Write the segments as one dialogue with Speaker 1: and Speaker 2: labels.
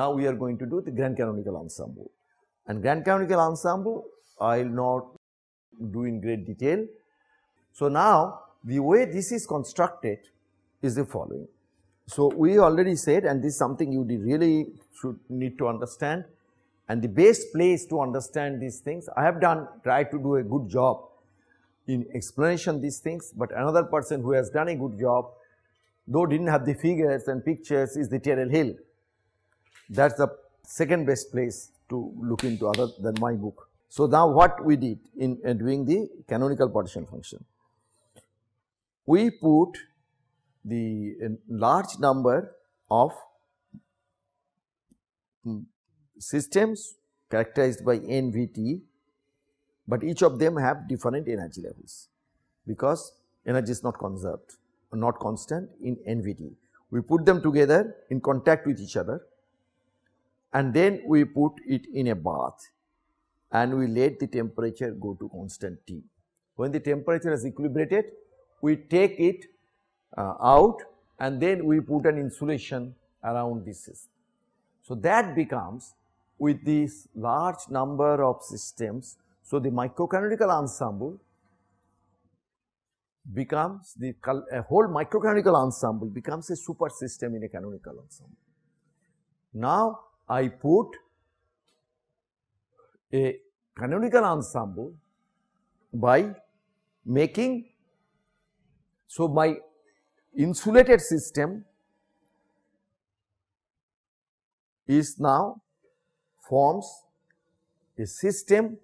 Speaker 1: Now we are going to do the grand canonical ensemble. And grand canonical ensemble, I will not do in great detail. So now the way this is constructed is the following. So we already said and this is something you really should need to understand and the best place to understand these things. I have done tried to do a good job in explanation these things but another person who has done a good job though didn't have the figures and pictures is the Terrell Hill. That is the second best place to look into other than my book. So, now what we did in, in uh, doing the canonical partition function? We put the uh, large number of mm, systems characterized by NVT, but each of them have different energy levels because energy is not conserved, not constant in NVT. We put them together in contact with each other and then we put it in a bath and we let the temperature go to constant T. When the temperature is equilibrated, we take it uh, out and then we put an insulation around this system. So, that becomes with this large number of systems. So, the microcanonical ensemble becomes the a whole microcanonical ensemble becomes a super system in a canonical ensemble. Now, I put a canonical ensemble by making. So, my insulated system is now forms a system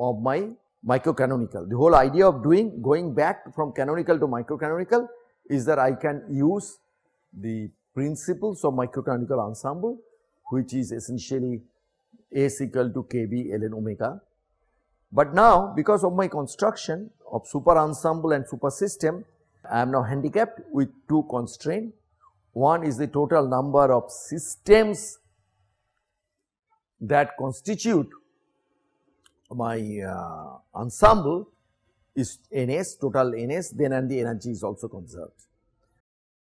Speaker 1: of my microcanonical. The whole idea of doing going back from canonical to microcanonical is that I can use the principles of microcanonical ensemble which is essentially S equal to kb ln omega. But now because of my construction of super ensemble and super system, I am now handicapped with two constraints. One is the total number of systems that constitute my uh, ensemble is Ns, total Ns, then and the energy is also conserved.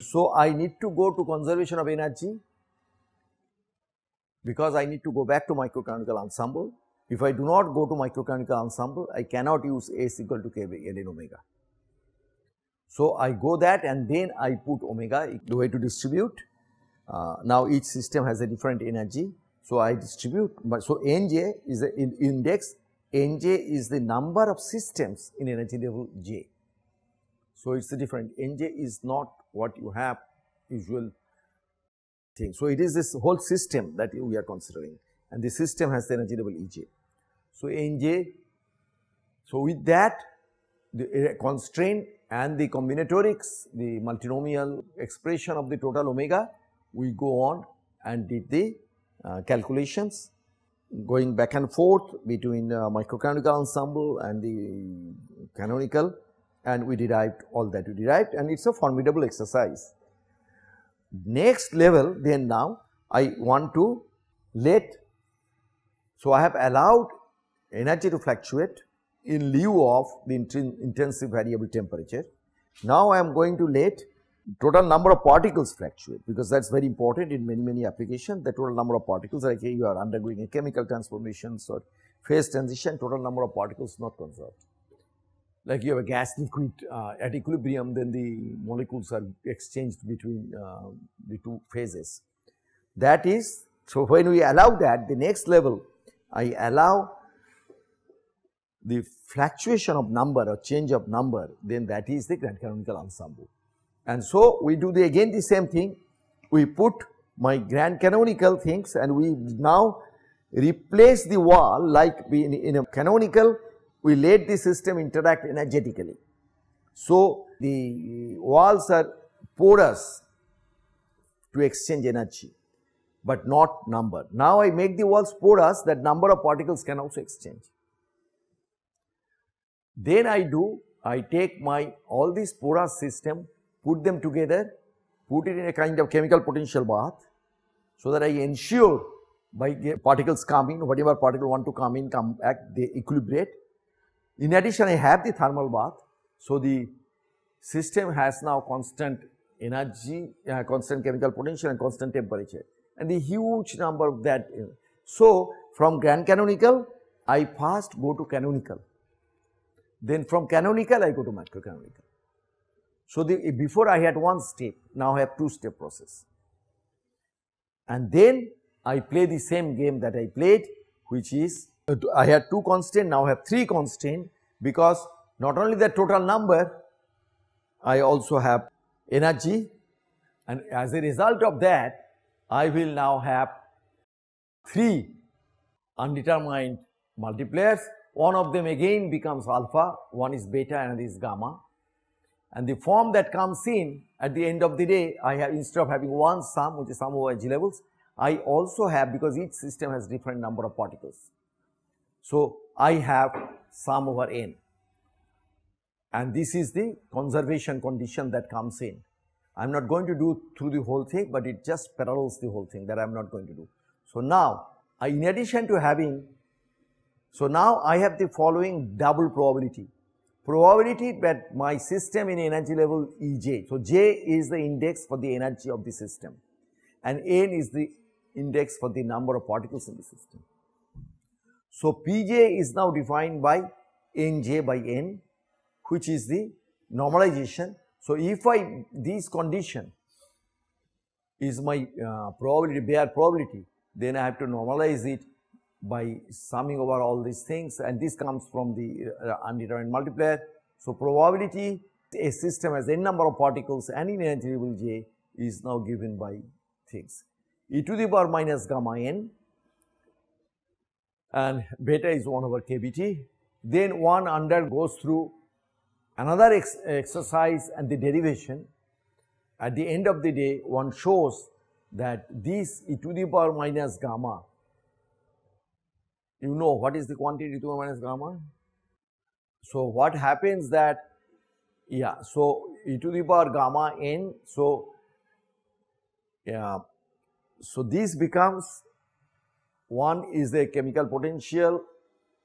Speaker 1: So, I need to go to conservation of energy because I need to go back to microcanonical ensemble. If I do not go to microcanonical ensemble, I cannot use S equal to k by omega. So, I go that and then I put omega the way to distribute. Uh, now, each system has a different energy. So, I distribute. So, Nj is the in index, Nj is the number of systems in energy level j. So, it is different. Nj is not what you have usual thing. So, it is this whole system that we are considering and the system has the energy level Ej. So, Nj, so with that the uh, constraint and the combinatorics, the multinomial expression of the total omega, we go on and did the uh, calculations going back and forth between uh, microcanonical ensemble and the canonical and we derived all that we derived and it is a formidable exercise. Next level then now I want to let, so I have allowed energy to fluctuate in lieu of the intensive variable temperature. Now I am going to let total number of particles fluctuate because that is very important in many many applications the total number of particles like you are undergoing a chemical transformations or phase transition total number of particles not conserved like you have a gas liquid uh, at equilibrium, then the molecules are exchanged between uh, the two phases. That is, so when we allow that, the next level, I allow the fluctuation of number or change of number, then that is the grand canonical ensemble. And so we do the again the same thing, we put my grand canonical things and we now replace the wall like in, in a canonical we let the system interact energetically. So, the walls are porous to exchange energy, but not number. Now, I make the walls porous that number of particles can also exchange. Then I do, I take my all these porous system, put them together, put it in a kind of chemical potential bath, so that I ensure by particles coming, whatever particle want to come in, come back, they equilibrate in addition, I have the thermal bath. So, the system has now constant energy, uh, constant chemical potential and constant temperature and the huge number of that. So, from grand canonical, I first go to canonical, then from canonical, I go to microcanonical. So, the, before I had one step, now I have two step process. And then I play the same game that I played, which is uh, I had two constant, now I have three constant because not only the total number, I also have energy and as a result of that, I will now have three undetermined multipliers. One of them again becomes alpha, one is beta, another is gamma. And the form that comes in at the end of the day, I have instead of having one sum, which is sum over g levels, I also have because each system has different number of particles. So, I have sum over n and this is the conservation condition that comes in. I am not going to do through the whole thing, but it just parallels the whole thing that I am not going to do. So, now in addition to having, so now I have the following double probability. Probability that my system in energy level Ej. So, J is the index for the energy of the system and N is the index for the number of particles in the system. So, Pj is now defined by Nj by N which is the normalization. So, if I this condition is my uh, probability bare probability then I have to normalize it by summing over all these things and this comes from the uh, undetermined multiplier. So, probability a system has n number of particles and in an variable j is now given by things e to the power minus gamma n and beta is 1 over kBT. Then one undergoes through another ex exercise and the derivation. At the end of the day, one shows that this e to the power minus gamma, you know what is the quantity e to the power minus gamma? So, what happens that, yeah, so e to the power gamma n, so, yeah, so this becomes one is the chemical potential,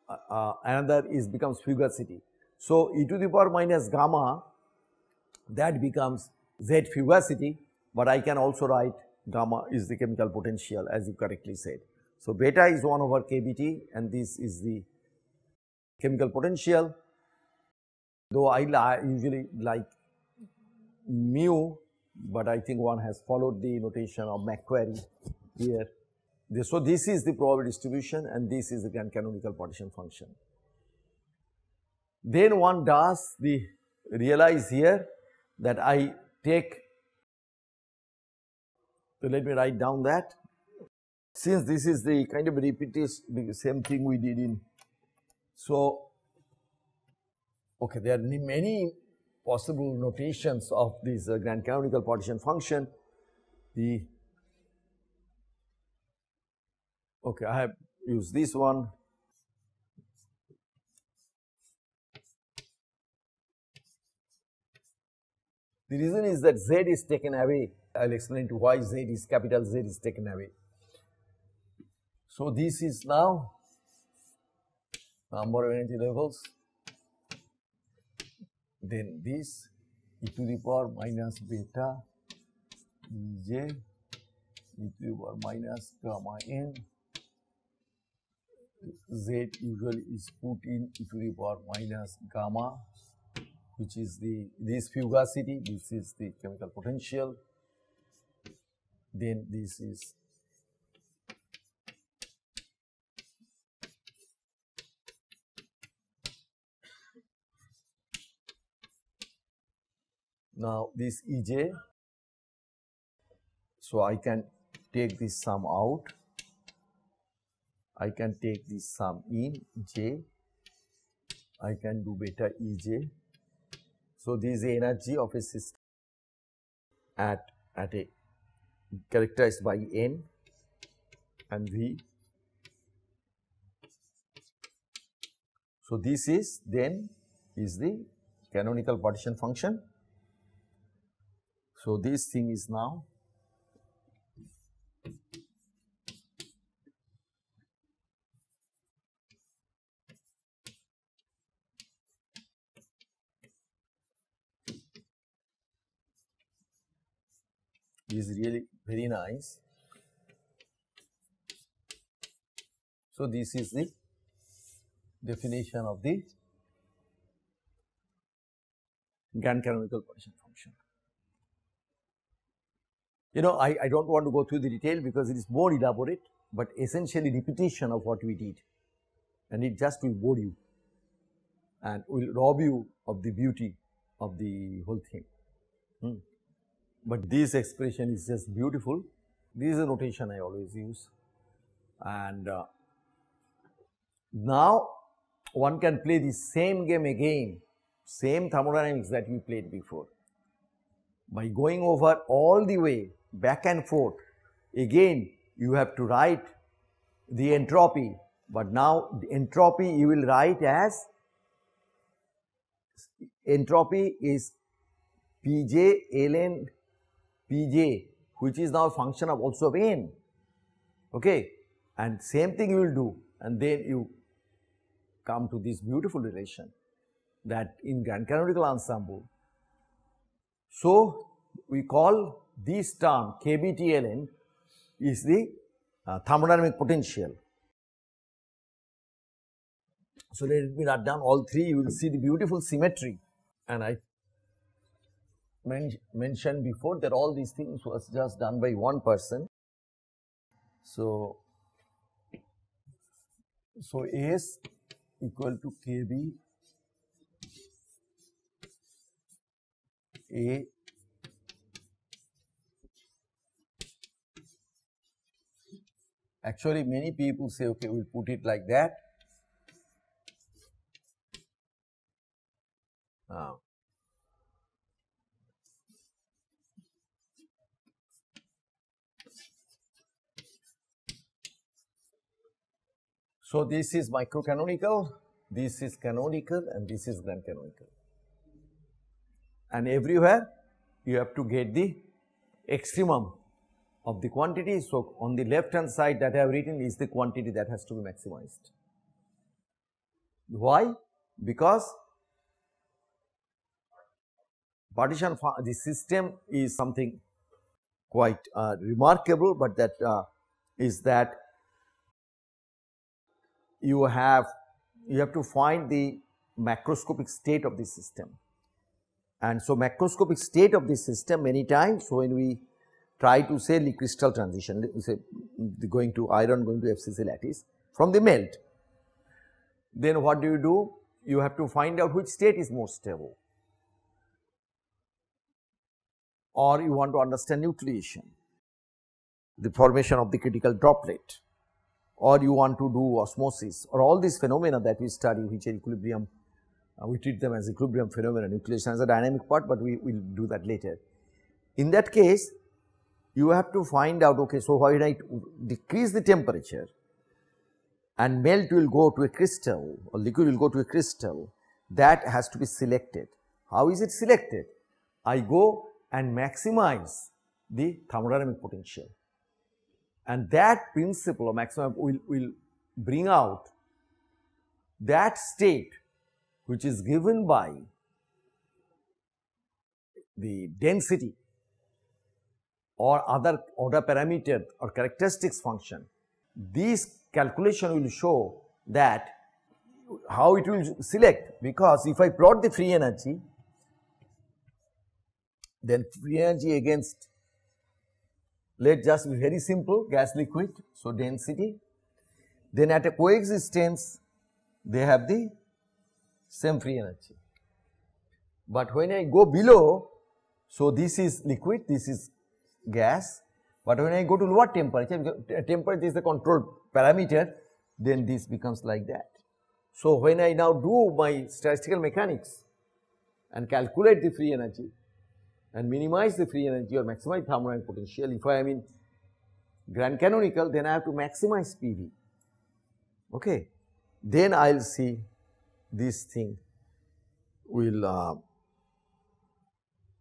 Speaker 1: uh, uh, another is becomes fugacity. So, e to the power minus gamma that becomes z fugacity, but I can also write gamma is the chemical potential as you correctly said. So, beta is 1 over kBT and this is the chemical potential though I usually like mu, but I think one has followed the notation of Macquarie here. This, so, this is the probability distribution and this is the canonical partition function. Then one does the realize here that I take, so let me write down that. Since this is the kind of repeat the same thing we did in, so okay, there are many possible notations of this uh, grand canonical partition function. The Okay, I have used this one. The reason is that Z is taken away. I will explain to why Z is capital Z is taken away. So, this is now number of energy levels, then this e to the power minus beta E j e to the power minus gamma n z usually is put in e to the power minus gamma which is the this fugacity this is the chemical potential then this is now this ej so i can take this sum out I can take this sum in j, I can do beta ej. So, this is the energy of a system at, at a characterized by n and v. So, this is then is the canonical partition function. So, this thing is now is really very nice. So, this is the definition of the grand canonical partition function. You know, I, I do not want to go through the detail because it is more elaborate, but essentially repetition of what we did and it just will bore you and will rob you of the beauty of the whole thing. Hmm. But this expression is just beautiful. This is a notation I always use. And uh, now one can play the same game again, same thermodynamics that we played before. By going over all the way back and forth, again you have to write the entropy, but now the entropy you will write as entropy is Pj ln Pj which is now a function of also of n okay and same thing you will do and then you come to this beautiful relation that in grand canonical ensemble. So, we call this term KBTLN is the uh, thermodynamic potential. So, let me write down all three you will see the beautiful symmetry and I men mentioned before that all these things was just done by one person. So, so S equal to KB A actually many people say okay we will put it like that So, this is microcanonical, this is canonical and this is grand canonical. And everywhere you have to get the extremum of the quantity. So, on the left hand side that I have written is the quantity that has to be maximized. Why? Because partition the system is something quite uh, remarkable, but that uh, is that you have you have to find the macroscopic state of the system. And so, macroscopic state of the system many times so when we try to say the crystal transition, say going to iron going to FCC lattice from the melt, then what do you do? You have to find out which state is more stable or you want to understand nucleation, the formation of the critical droplet or you want to do osmosis or all these phenomena that we study which are equilibrium, uh, we treat them as equilibrium phenomena, nucleation as a dynamic part, but we will do that later. In that case, you have to find out okay, so why I decrease the temperature and melt will go to a crystal or liquid will go to a crystal that has to be selected. How is it selected? I go and maximize the thermodynamic potential. And that principle of maximum will, will bring out that state which is given by the density or other order parameter or characteristics function. This calculation will show that how it will select because if I plot the free energy then free energy against let just be very simple, gas liquid, so density. Then at a coexistence, they have the same free energy. But when I go below, so this is liquid, this is gas, but when I go to lower temperature, temperature is the control parameter, then this becomes like that. So, when I now do my statistical mechanics and calculate the free energy, and minimize the free energy or maximize thermodynamic potential. If I am in grand canonical, then I have to maximize PV. Okay. Then I will see this thing will uh,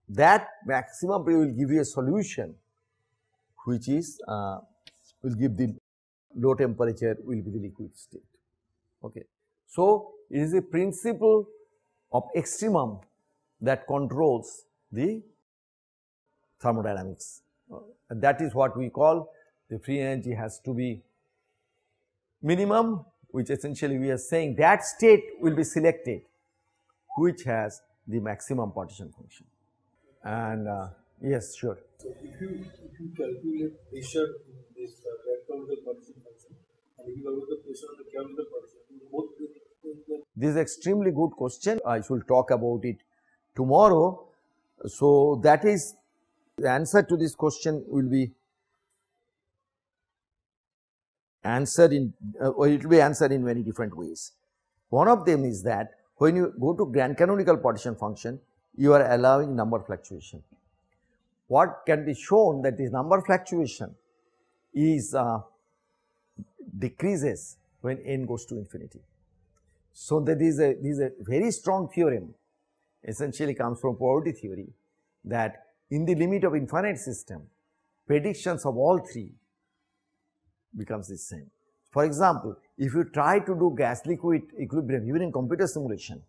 Speaker 1: that maximum PV will give you a solution which is uh, will give the low temperature will be the liquid state. Okay. So, it is a principle of extremum that controls the thermodynamics. And that is what we call the free energy has to be minimum which essentially we are saying that state will be selected which has the maximum partition function. And uh, yes, sure. So if you, if you calculate pressure in this uh, partition function and if you calculate the pressure on the partition, both this is extremely good question. I should talk about it tomorrow. So that is the answer to this question will be answered in uh, or it will be answered in many different ways. One of them is that when you go to grand canonical partition function, you are allowing number fluctuation. What can be shown that this number fluctuation is uh, decreases when n goes to infinity. So, that is a, this is a very strong theorem essentially comes from poverty theory that in the limit of infinite system, predictions of all three becomes the same. For example, if you try to do gas liquid equilibrium even in computer simulation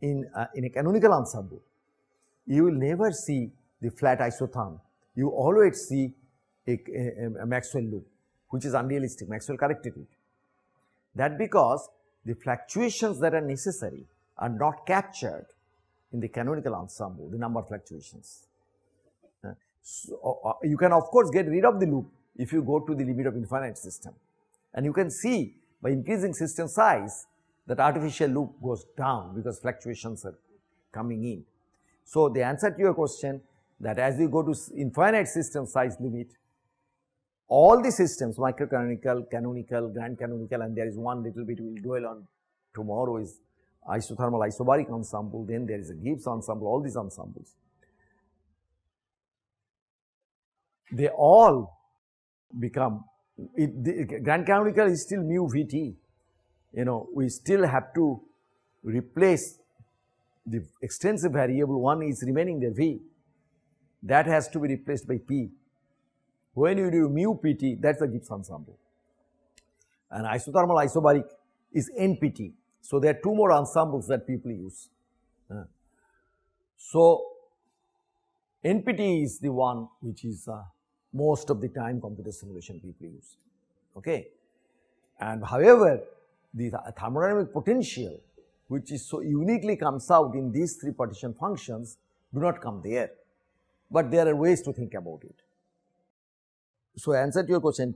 Speaker 1: in, uh, in a canonical ensemble, you will never see the flat isotherm. You always see a, a, a Maxwell loop which is unrealistic, Maxwell corrected it. That because the fluctuations that are necessary are not captured in the canonical ensemble, the number of fluctuations. So, uh, uh, you can of course get rid of the loop if you go to the limit of infinite system. And you can see by increasing system size that artificial loop goes down because fluctuations are coming in. So, the answer to your question that as you go to infinite system size limit, all the systems microcanonical, canonical, grand canonical and there is one little bit we will dwell on tomorrow is isothermal isobaric ensemble, then there is a Gibbs ensemble, all these ensembles. they all become, it, the, Grand Canonical is still mu Vt. You know, we still have to replace the extensive variable 1 is remaining there V. That has to be replaced by P. When you do mu Pt, that's the Gibbs ensemble. And isothermal isobaric is NPT. So there are two more ensembles that people use. Uh, so NPT is the one which is uh, most of the time computer simulation people use. Okay? And however, the thermodynamic potential which is so uniquely comes out in these three partition functions do not come there, but there are ways to think about it. So, answer to your question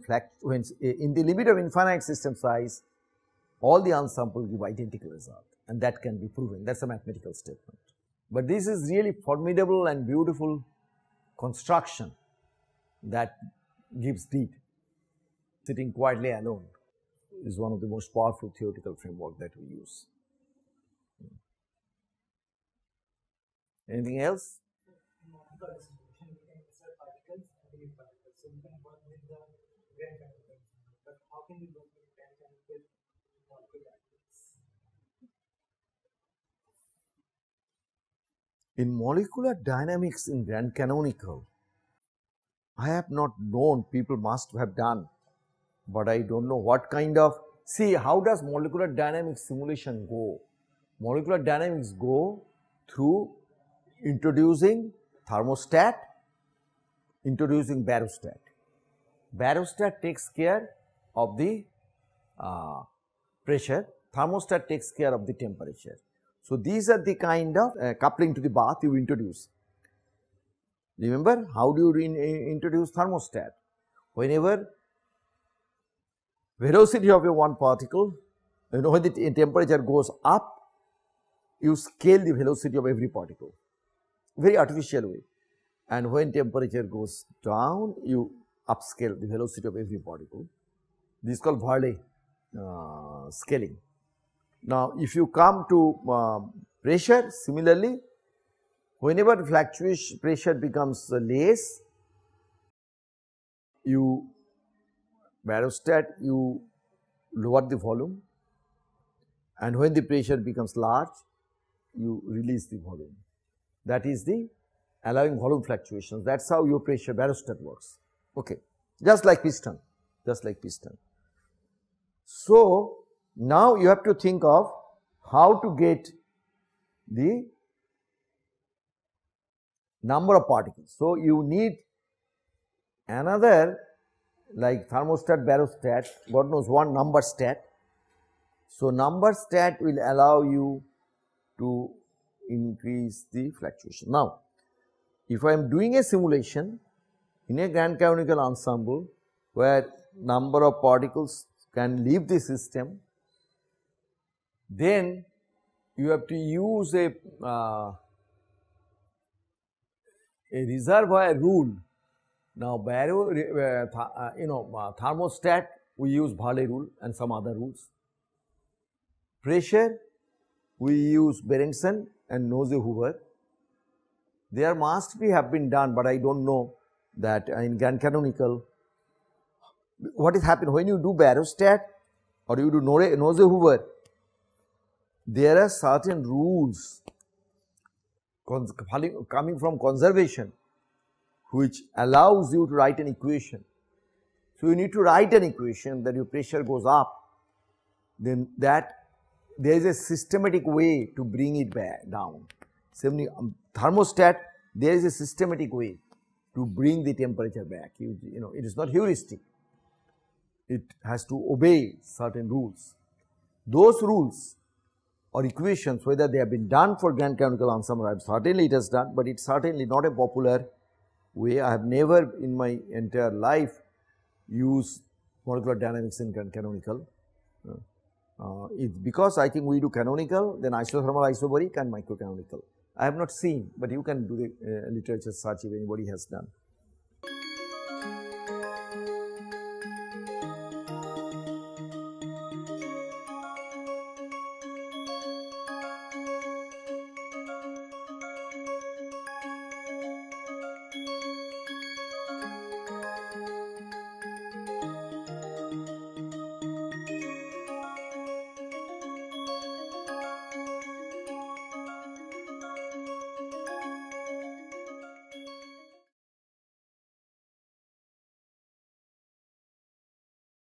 Speaker 1: in the limit of infinite system size all the ensemble give identical result and that can be proven that is a mathematical statement. But this is really formidable and beautiful construction that gives deed sitting quietly alone, is one of the most powerful theoretical framework that we use. Anything else? In molecular dynamics in grand canonical, I have not known, people must have done, but I don't know what kind of, see how does molecular dynamics simulation go? Molecular dynamics go through introducing thermostat, introducing barostat. Barostat takes care of the uh, pressure, thermostat takes care of the temperature. So, these are the kind of uh, coupling to the bath you introduce. Remember how do you introduce thermostat? Whenever velocity of a one particle, you know when the temperature goes up, you scale the velocity of every particle, very artificial way. And when temperature goes down, you upscale the velocity of every particle. This is called Verley uh, scaling. Now, if you come to uh, pressure, similarly whenever fluctuation pressure becomes less, you barostat you lower the volume and when the pressure becomes large, you release the volume. That is the allowing volume fluctuations. That is how your pressure barostat works, okay. just like piston, just like piston. So, now you have to think of how to get the number of particles. So, you need another like thermostat, barostat, God knows one number stat. So, number stat will allow you to increase the fluctuation. Now, if I am doing a simulation in a grand canonical ensemble where number of particles can leave the system, then you have to use a uh, a reservoir rule. Now, baro, uh, uh, you know, uh, thermostat, we use Balle rule and some other rules. Pressure, we use Berenson and Noze Hoover. There must be have been done, but I do not know that uh, in Grand Canonical, what is happening when you do Barrowstat or you do Noze Hoover, there are certain rules coming from conservation which allows you to write an equation. So, you need to write an equation that your pressure goes up then that there is a systematic way to bring it back down. Similarly, um, thermostat there is a systematic way to bring the temperature back you, you know it is not heuristic it has to obey certain rules. Those rules or equations whether they have been done for grand canonical ensemble. I have certainly it has done, but it's certainly not a popular way. I have never in my entire life used molecular dynamics in grand canonical. Uh, uh it's because I think we do canonical, then isothermal, isobaric and microcanonical. I have not seen, but you can do the uh, literature search if anybody has done.